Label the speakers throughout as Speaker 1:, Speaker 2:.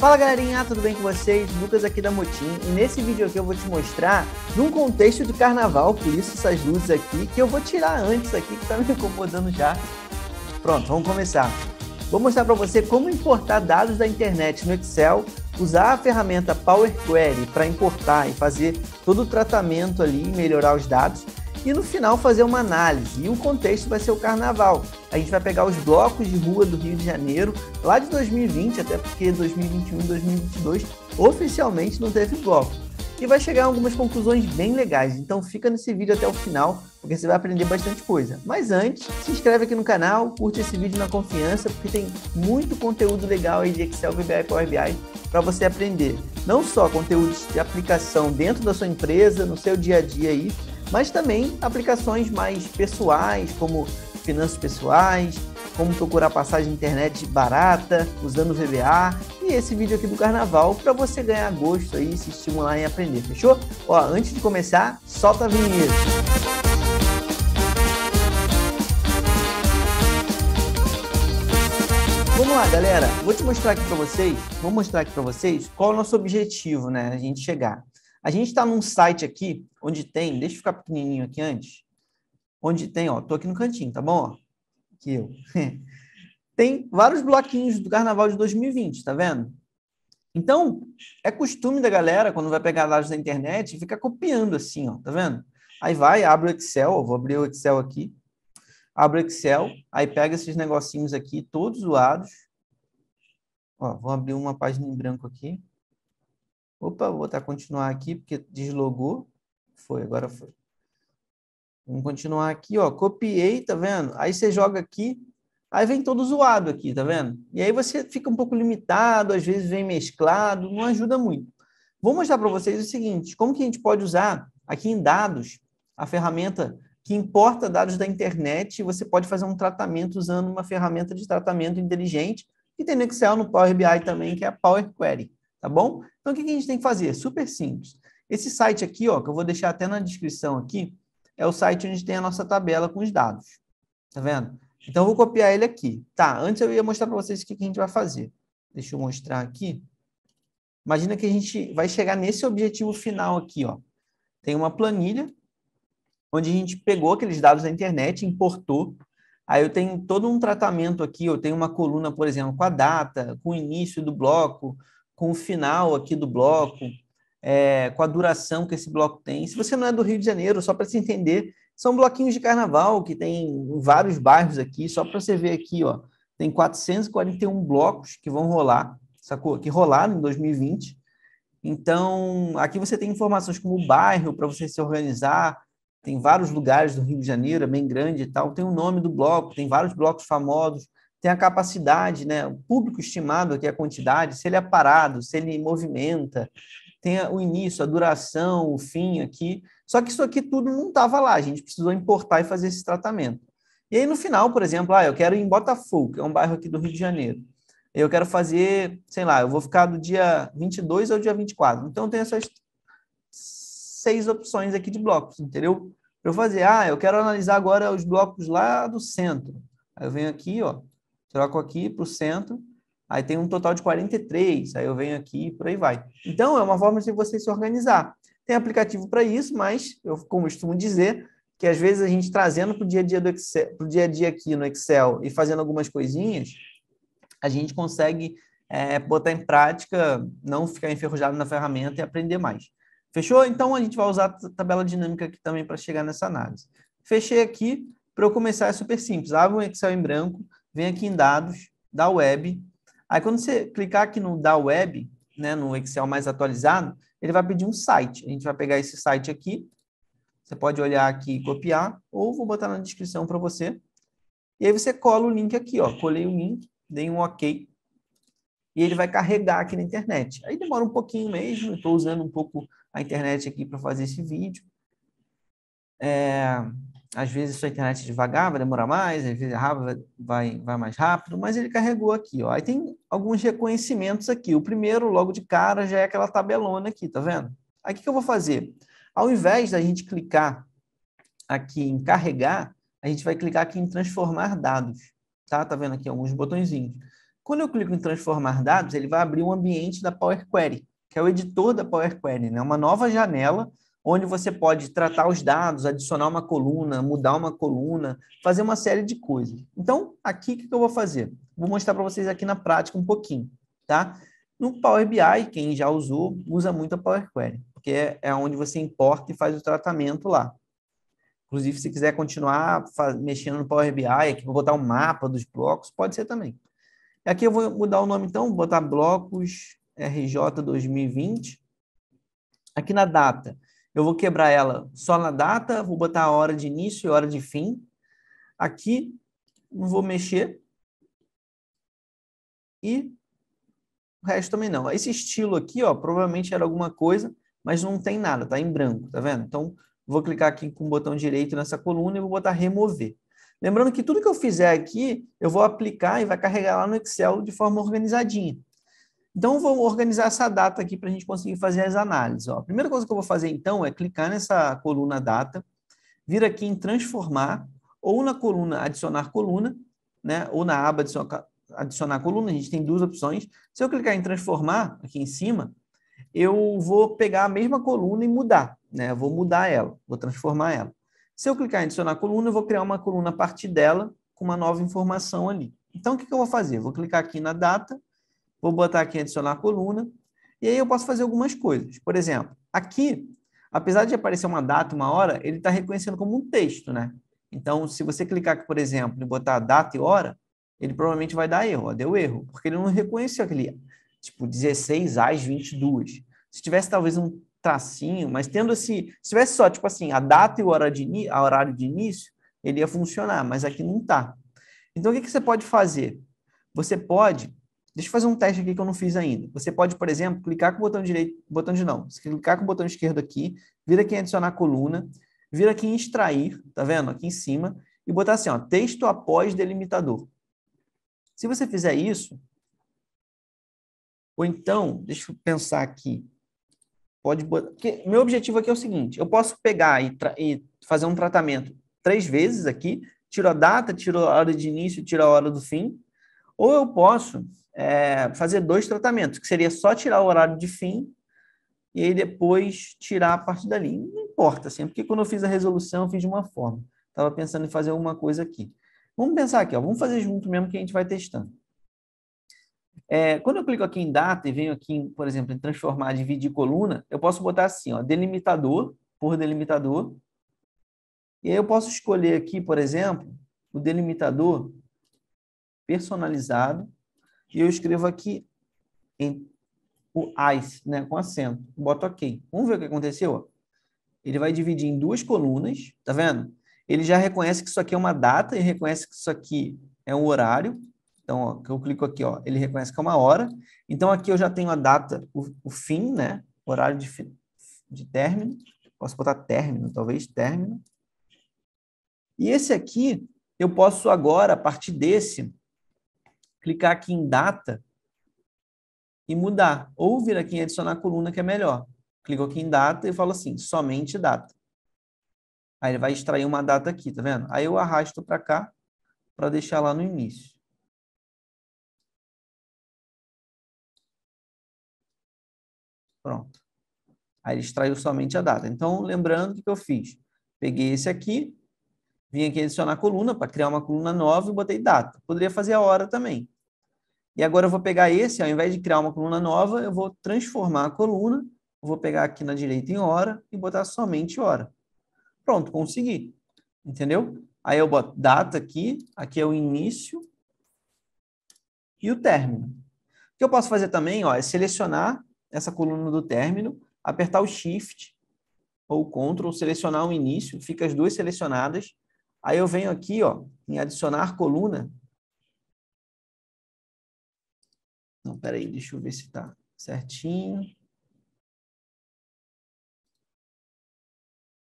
Speaker 1: Fala galerinha, tudo bem com vocês? Lucas aqui da Motim e nesse vídeo aqui eu vou te mostrar num contexto de carnaval, por isso essas luzes aqui, que eu vou tirar antes aqui que tá me incomodando já. Pronto, vamos começar. Vou mostrar para você como importar dados da internet no Excel, usar a ferramenta Power Query para importar e fazer todo o tratamento ali e melhorar os dados e no final fazer uma análise. E o contexto vai ser o carnaval. A gente vai pegar os blocos de rua do Rio de Janeiro, lá de 2020, até porque 2021 e 2022 oficialmente não teve bloco. E vai chegar a algumas conclusões bem legais. Então fica nesse vídeo até o final, porque você vai aprender bastante coisa. Mas antes, se inscreve aqui no canal, curte esse vídeo na confiança, porque tem muito conteúdo legal aí de Excel, VBA e Power BI para você aprender. Não só conteúdos de aplicação dentro da sua empresa, no seu dia a dia aí, mas também aplicações mais pessoais, como finanças pessoais, como procurar passagem de internet barata usando o VBA e esse vídeo aqui do carnaval para você ganhar gosto aí, se estimular em aprender, fechou? Ó, antes de começar, solta a vinheta. Vamos lá, galera. Vou te mostrar aqui para vocês, vou mostrar aqui para vocês qual é o nosso objetivo, né, a gente chegar. A gente está num site aqui, onde tem, deixa eu ficar pequenininho aqui antes, onde tem, ó, tô aqui no cantinho, tá bom? aqui eu. tem vários bloquinhos do Carnaval de 2020, tá vendo? Então, é costume da galera, quando vai pegar dados da internet, ficar copiando assim, ó, tá vendo? Aí vai, abre o Excel, ó, vou abrir o Excel aqui, abre o Excel, aí pega esses negocinhos aqui, todos zoados. Ó, vou abrir uma página em branco aqui. Opa, vou botar continuar aqui, porque deslogou. Foi, agora foi. Vamos continuar aqui, ó. Copiei, tá vendo? Aí você joga aqui, aí vem todo zoado aqui, tá vendo? E aí você fica um pouco limitado, às vezes vem mesclado, não ajuda muito. Vou mostrar para vocês o seguinte, como que a gente pode usar aqui em dados a ferramenta que importa dados da internet e você pode fazer um tratamento usando uma ferramenta de tratamento inteligente que tem no Excel, no Power BI também, que é a Power Query tá bom? Então, o que a gente tem que fazer? Super simples. Esse site aqui, ó, que eu vou deixar até na descrição aqui, é o site onde tem a nossa tabela com os dados. Tá vendo? Então, eu vou copiar ele aqui. Tá, antes eu ia mostrar para vocês o que a gente vai fazer. Deixa eu mostrar aqui. Imagina que a gente vai chegar nesse objetivo final aqui, ó. Tem uma planilha onde a gente pegou aqueles dados da internet, importou. Aí eu tenho todo um tratamento aqui, eu tenho uma coluna, por exemplo, com a data, com o início do bloco, com o final aqui do bloco, é, com a duração que esse bloco tem. Se você não é do Rio de Janeiro, só para se entender, são bloquinhos de carnaval que tem vários bairros aqui, só para você ver aqui, ó, tem 441 blocos que vão rolar, sacou? Que rolaram em 2020. Então, aqui você tem informações como o bairro para você se organizar, tem vários lugares do Rio de Janeiro, é bem grande e tal, tem o nome do bloco, tem vários blocos famosos, tem a capacidade, né? O público estimado aqui, a quantidade, se ele é parado, se ele movimenta, tem o início, a duração, o fim aqui. Só que isso aqui tudo não estava lá, a gente precisou importar e fazer esse tratamento. E aí, no final, por exemplo, ah, eu quero ir em Botafogo, que é um bairro aqui do Rio de Janeiro. Eu quero fazer, sei lá, eu vou ficar do dia 22 ao dia 24. Então, eu tenho essas seis opções aqui de blocos, entendeu? Para eu fazer, ah, eu quero analisar agora os blocos lá do centro. Aí eu venho aqui, ó, troco aqui para o centro, aí tem um total de 43, aí eu venho aqui e por aí vai. Então, é uma forma de você se organizar. Tem aplicativo para isso, mas eu como costumo dizer que às vezes a gente trazendo para o dia a dia do Excel, pro dia a dia aqui no Excel e fazendo algumas coisinhas, a gente consegue é, botar em prática, não ficar enferrujado na ferramenta e aprender mais. Fechou? Então a gente vai usar a tabela dinâmica aqui também para chegar nessa análise. Fechei aqui, para eu começar é super simples. Abre um Excel em branco, vem aqui em dados, da web. Aí quando você clicar aqui no da web, né, no Excel mais atualizado, ele vai pedir um site. A gente vai pegar esse site aqui. Você pode olhar aqui e copiar, ou vou botar na descrição para você. E aí você cola o link aqui, ó. Colei o link, dei um OK. E ele vai carregar aqui na internet. Aí demora um pouquinho mesmo, estou usando um pouco a internet aqui para fazer esse vídeo. É às vezes sua internet é devagar, vai demorar mais, às vezes é rápido, vai, vai mais rápido, mas ele carregou aqui. Ó. Aí tem alguns reconhecimentos aqui. O primeiro, logo de cara, já é aquela tabelona aqui, tá vendo? Aí o que, que eu vou fazer? Ao invés da gente clicar aqui em carregar, a gente vai clicar aqui em transformar dados. Tá, tá vendo aqui alguns botõezinhos. Quando eu clico em transformar dados, ele vai abrir um ambiente da Power Query, que é o editor da Power Query, né? uma nova janela onde você pode tratar os dados, adicionar uma coluna, mudar uma coluna, fazer uma série de coisas. Então, aqui o que eu vou fazer? Vou mostrar para vocês aqui na prática um pouquinho, tá? No Power BI, quem já usou, usa muito a Power Query, porque é, é onde você importa e faz o tratamento lá. Inclusive, se quiser continuar mexendo no Power BI, aqui vou botar um mapa dos blocos, pode ser também. Aqui eu vou mudar o nome, então, vou botar blocos RJ 2020. Aqui na data, eu vou quebrar ela só na data, vou botar a hora de início e hora de fim. Aqui, não vou mexer. E o resto também não. Esse estilo aqui, ó, provavelmente era alguma coisa, mas não tem nada, tá em branco, tá vendo? Então, vou clicar aqui com o botão direito nessa coluna e vou botar remover. Lembrando que tudo que eu fizer aqui, eu vou aplicar e vai carregar lá no Excel de forma organizadinha. Então, vou organizar essa data aqui para a gente conseguir fazer as análises. Ó. A primeira coisa que eu vou fazer, então, é clicar nessa coluna data, vir aqui em transformar, ou na coluna adicionar coluna, né? ou na aba adicionar, coluna, a gente tem duas opções. Se eu clicar em transformar, aqui em cima, eu vou pegar a mesma coluna e mudar, né? Eu vou mudar ela, vou transformar ela. Se eu clicar em adicionar coluna, eu vou criar uma coluna a partir dela, com uma nova informação ali. Então, o que, que eu vou fazer? Eu vou clicar aqui na data, Vou botar aqui adicionar coluna. E aí eu posso fazer algumas coisas. Por exemplo, aqui, apesar de aparecer uma data, uma hora, ele está reconhecendo como um texto, né? Então, se você clicar aqui, por exemplo, e botar data e hora, ele provavelmente vai dar erro, ó, deu erro, porque ele não reconheceu aquele, tipo, 16 às 22. Se tivesse talvez um tracinho, mas tendo esse, se tivesse só, tipo assim, a data e o horário de, a horário de início, ele ia funcionar, mas aqui não está. Então, o que, que você pode fazer? Você pode Deixa eu fazer um teste aqui que eu não fiz ainda. Você pode, por exemplo, clicar com o botão direito, botão de não, você clicar com o botão esquerdo aqui, vir aqui em adicionar coluna, vir aqui em extrair, tá vendo? Aqui em cima, e botar assim, ó, texto após delimitador. Se você fizer isso, ou então, deixa eu pensar aqui, pode botar... Porque meu objetivo aqui é o seguinte, eu posso pegar e, e fazer um tratamento três vezes aqui, tiro a data, tiro a hora de início, tiro a hora do fim, ou eu posso é, fazer dois tratamentos, que seria só tirar o horário de fim e aí depois tirar a parte dali. Não importa, assim, porque quando eu fiz a resolução, eu fiz de uma forma. Estava pensando em fazer alguma coisa aqui. Vamos pensar aqui, ó, vamos fazer junto mesmo que a gente vai testando. É, quando eu clico aqui em data e venho aqui, em, por exemplo, em transformar, dividir coluna, eu posso botar assim, ó, delimitador por delimitador. E aí eu posso escolher aqui, por exemplo, o delimitador personalizado, e eu escrevo aqui em, o ICE, né, com acento, boto OK. Vamos ver o que aconteceu? Ele vai dividir em duas colunas, tá vendo? Ele já reconhece que isso aqui é uma data e reconhece que isso aqui é um horário. Então, ó, eu clico aqui, ó, ele reconhece que é uma hora. Então, aqui eu já tenho a data, o, o fim, né? Horário de, de término. Posso botar término, talvez, término. E esse aqui, eu posso agora, a partir desse, clicar aqui em data e mudar. Ou vir aqui em adicionar coluna, que é melhor. Clico aqui em data e falo assim, somente data. Aí ele vai extrair uma data aqui, tá vendo? Aí eu arrasto para cá para deixar lá no início. Pronto. Aí ele extraiu somente a data. Então, lembrando o que eu fiz? Peguei esse aqui, Vim aqui adicionar coluna para criar uma coluna nova e botei data. Poderia fazer a hora também. E agora eu vou pegar esse, ao invés de criar uma coluna nova, eu vou transformar a coluna, vou pegar aqui na direita em hora e botar somente hora. Pronto, consegui. Entendeu? Aí eu boto data aqui, aqui é o início e o término. O que eu posso fazer também ó, é selecionar essa coluna do término, apertar o Shift ou Ctrl, selecionar o início, fica as duas selecionadas, Aí eu venho aqui, ó, em adicionar coluna. Não, peraí, deixa eu ver se tá certinho.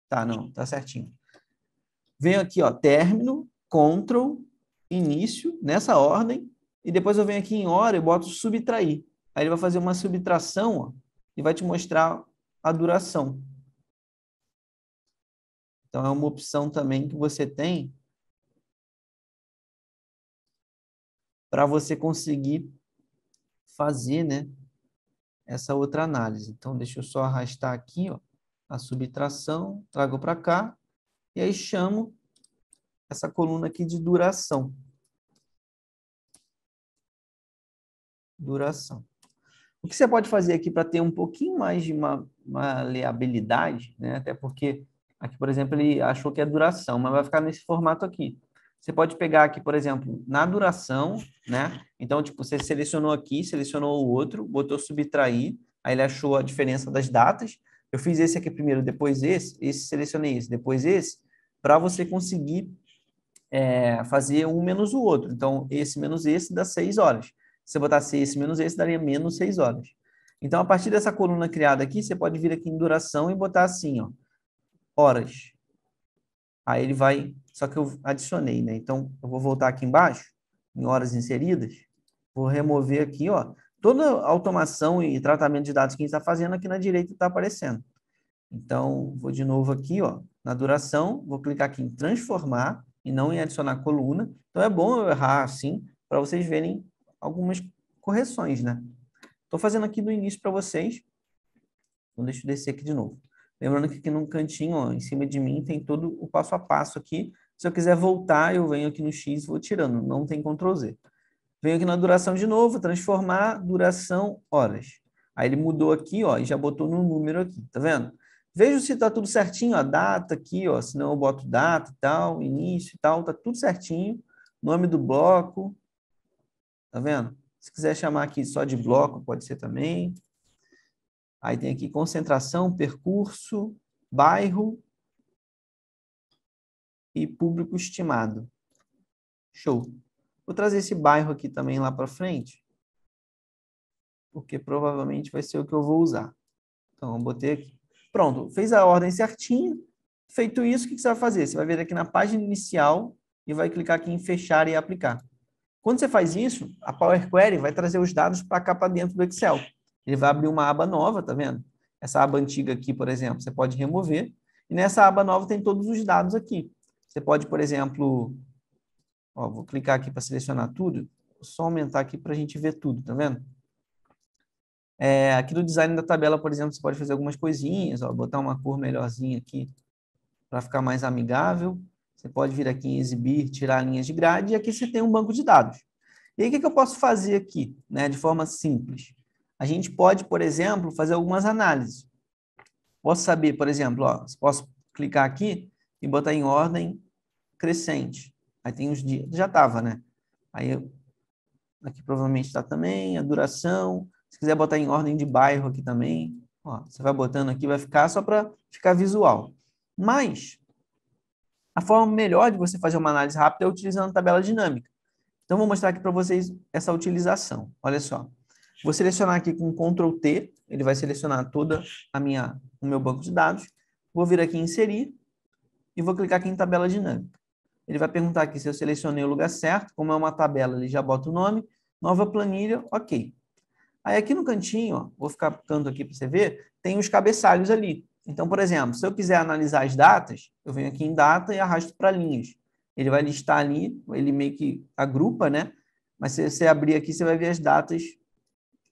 Speaker 1: Tá, não, tá certinho. Venho aqui, ó, término, control, início, nessa ordem, e depois eu venho aqui em hora e boto subtrair. Aí ele vai fazer uma subtração, ó, e vai te mostrar a duração. Então, é uma opção também que você tem para você conseguir fazer né, essa outra análise. Então, deixa eu só arrastar aqui ó, a subtração, trago para cá, e aí chamo essa coluna aqui de duração. Duração. O que você pode fazer aqui para ter um pouquinho mais de uma maleabilidade, né? até porque Aqui, por exemplo, ele achou que é duração, mas vai ficar nesse formato aqui. Você pode pegar aqui, por exemplo, na duração, né? Então, tipo, você selecionou aqui, selecionou o outro, botou subtrair, aí ele achou a diferença das datas. Eu fiz esse aqui primeiro, depois esse, esse selecionei esse, depois esse, para você conseguir é, fazer um menos o outro. Então, esse menos esse dá 6 horas. Se você botasse esse menos esse, daria menos 6 horas. Então, a partir dessa coluna criada aqui, você pode vir aqui em duração e botar assim, ó horas. Aí ele vai, só que eu adicionei, né? Então, eu vou voltar aqui embaixo, em horas inseridas, vou remover aqui, ó, toda automação e tratamento de dados que a gente está fazendo aqui na direita está aparecendo. Então, vou de novo aqui, ó, na duração, vou clicar aqui em transformar e não em adicionar coluna. Então, é bom eu errar assim para vocês verem algumas correções, né? Estou fazendo aqui do início para vocês. Então, deixa eu descer aqui de novo. Lembrando que aqui num cantinho, ó, em cima de mim, tem todo o passo a passo aqui. Se eu quiser voltar, eu venho aqui no X e vou tirando, não tem Ctrl Z. Venho aqui na duração de novo, transformar duração horas. Aí ele mudou aqui, ó, e já botou no número aqui, tá vendo? Vejo se tá tudo certinho, a data aqui, ó, senão eu boto data e tal, início e tal, tá tudo certinho. Nome do bloco, tá vendo? Se quiser chamar aqui só de bloco, pode ser também. Aí tem aqui concentração, percurso, bairro e público estimado. Show. Vou trazer esse bairro aqui também lá para frente, porque provavelmente vai ser o que eu vou usar. Então, eu botei aqui. Pronto, fez a ordem certinha. Feito isso, o que você vai fazer? Você vai vir aqui na página inicial e vai clicar aqui em fechar e aplicar. Quando você faz isso, a Power Query vai trazer os dados para cá para dentro do Excel ele vai abrir uma aba nova, tá vendo? Essa aba antiga aqui, por exemplo, você pode remover. E nessa aba nova tem todos os dados aqui. Você pode, por exemplo, ó, vou clicar aqui para selecionar tudo, vou só aumentar aqui para a gente ver tudo, tá vendo? É, aqui no design da tabela, por exemplo, você pode fazer algumas coisinhas, ó, botar uma cor melhorzinha aqui para ficar mais amigável. Você pode vir aqui em exibir, tirar linhas de grade, e aqui você tem um banco de dados. E aí, o que, que eu posso fazer aqui, né, de forma simples? a gente pode, por exemplo, fazer algumas análises. Posso saber, por exemplo, ó, posso clicar aqui e botar em ordem crescente. Aí tem os dias, já estava, né? Aí aqui provavelmente está também a duração. Se quiser botar em ordem de bairro aqui também, ó, você vai botando aqui, vai ficar só para ficar visual. Mas a forma melhor de você fazer uma análise rápida é utilizando tabela dinâmica. Então vou mostrar aqui para vocês essa utilização. Olha só. Vou selecionar aqui com Ctrl T, ele vai selecionar toda a minha, o meu banco de dados. Vou vir aqui em inserir e vou clicar aqui em tabela dinâmica. Ele vai perguntar aqui se eu selecionei o lugar certo, como é uma tabela, ele já bota o nome, nova planilha, ok. Aí aqui no cantinho, ó, vou ficar canto aqui para você ver, tem os cabeçalhos ali. Então, por exemplo, se eu quiser analisar as datas, eu venho aqui em data e arrasto para linhas. Ele vai listar ali, ele meio que agrupa, né? Mas se você abrir aqui, você vai ver as datas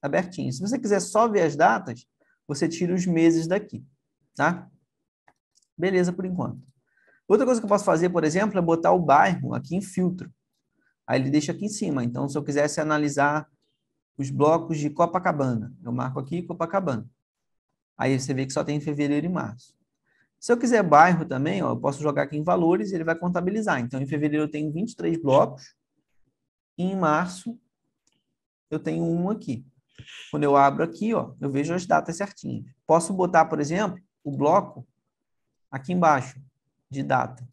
Speaker 1: abertinho. Se você quiser só ver as datas, você tira os meses daqui, tá? Beleza por enquanto. Outra coisa que eu posso fazer, por exemplo, é botar o bairro aqui em filtro. Aí ele deixa aqui em cima. Então, se eu quisesse analisar os blocos de Copacabana, eu marco aqui Copacabana. Aí você vê que só tem fevereiro e março. Se eu quiser bairro também, ó, eu posso jogar aqui em valores e ele vai contabilizar. Então, em fevereiro eu tenho 23 blocos e em março eu tenho um aqui. Quando eu abro aqui, ó, eu vejo as datas certinhas. Posso botar, por exemplo, o bloco aqui embaixo de data.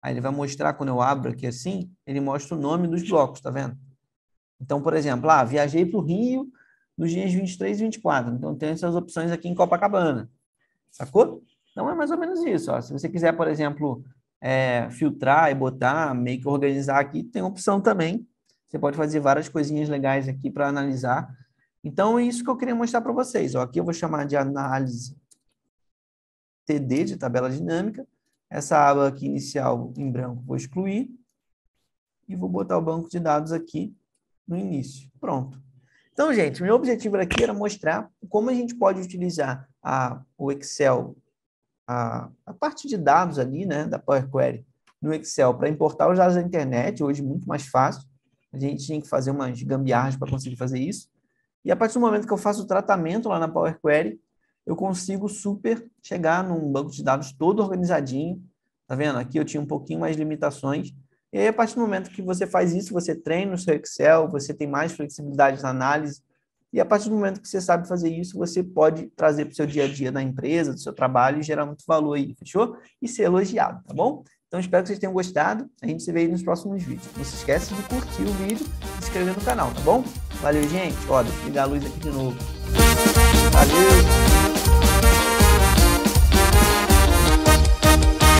Speaker 1: Aí ele vai mostrar, quando eu abro aqui assim, ele mostra o nome dos blocos, tá vendo? Então, por exemplo, ah, viajei para o Rio nos dias 23 e 24. Então, tem essas opções aqui em Copacabana. Sacou? Então, é mais ou menos isso. Ó. Se você quiser, por exemplo, é, filtrar e botar, meio que organizar aqui, tem opção também. Você pode fazer várias coisinhas legais aqui para analisar então, é isso que eu queria mostrar para vocês. Ó, aqui eu vou chamar de análise TD, de tabela dinâmica. Essa aba aqui inicial em branco vou excluir. E vou botar o banco de dados aqui no início. Pronto. Então, gente, meu objetivo aqui era mostrar como a gente pode utilizar a, o Excel, a, a parte de dados ali, né, da Power Query, no Excel para importar os dados da internet, hoje muito mais fácil. A gente tinha que fazer umas gambiarras para conseguir fazer isso. E a partir do momento que eu faço o tratamento lá na Power Query, eu consigo super chegar num banco de dados todo organizadinho. Tá vendo? Aqui eu tinha um pouquinho mais limitações. E aí, a partir do momento que você faz isso, você treina o seu Excel, você tem mais flexibilidade na análise. E a partir do momento que você sabe fazer isso, você pode trazer para o seu dia a dia da empresa, do seu trabalho e gerar muito valor aí, fechou? E ser elogiado, tá bom? Então espero que vocês tenham gostado. A gente se vê aí nos próximos vídeos. Não se esquece de curtir o vídeo e se inscrever no canal, tá bom? Valeu, gente. Ó, ligar a luz aqui de novo. Valeu.